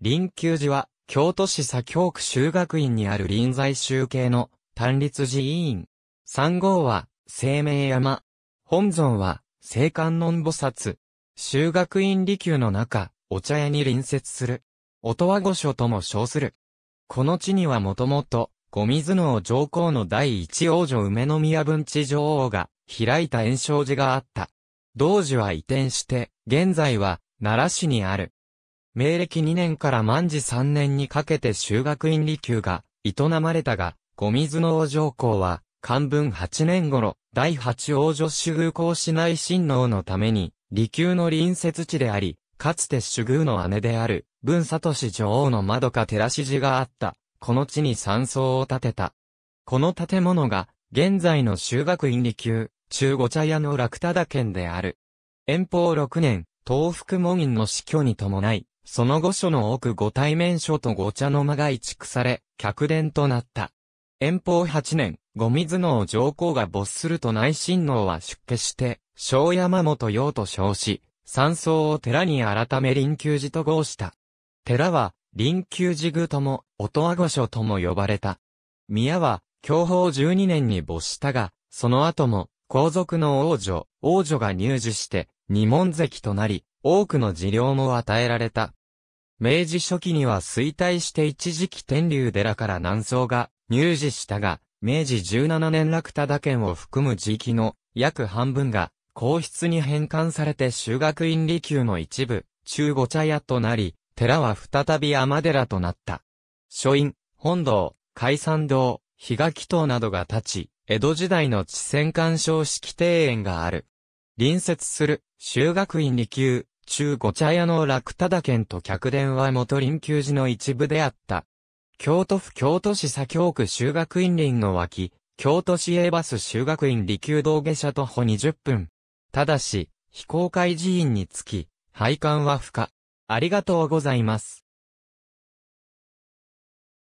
臨休寺は、京都市左京区修学院にある臨済宗系の単立寺委員。三号は、清明山。本尊は、聖観音菩薩。修学院離宮の中、お茶屋に隣接する。音羽御所とも称する。この地にはもともと、五水能上皇の第一王女梅宮文治女王が開いた炎章寺があった。同時は移転して、現在は奈良市にある。明暦2年から万治3年にかけて修学院離宮が営まれたが、五水の王上皇は、漢文8年頃、第八王女主宮公市内親王のために、離宮の隣接地であり、かつて主宮の姉である、文里氏女王の窓か寺氏寺があった、この地に山荘を建てた。この建物が、現在の修学院離宮、中五茶屋の楽田田県である。遠方6年、東福門院の死去に伴い、その御所の奥御対面所と御茶の間が移築され、客殿となった。遠方八年、御水の上皇が没すると内親王は出家して、小山本陽と称し、山荘を寺に改め臨休寺と号した。寺は、臨休寺宮とも、音羽御所とも呼ばれた。宮は、享保十二年に没したが、その後も、皇族の王女、王女が入寺して、二門関となり、多くの寺療も与えられた。明治初期には衰退して一時期天竜寺から南宋が入寺したが、明治17年落田田県を含む地域の約半分が皇室に返還されて修学院離宮の一部、中御茶屋となり、寺は再び天寺となった。書院、本堂、海山堂、東嘉などが立ち、江戸時代の地仙干渉式庭園がある。隣接する修学院離宮、中ご茶屋の楽忠県と客殿は元臨休寺の一部であった。京都府京都市左京区修学院林の脇、京都市営バス修学院利休道下車徒歩20分。ただし、非公開寺院につき、配管は不可。ありがとうございます。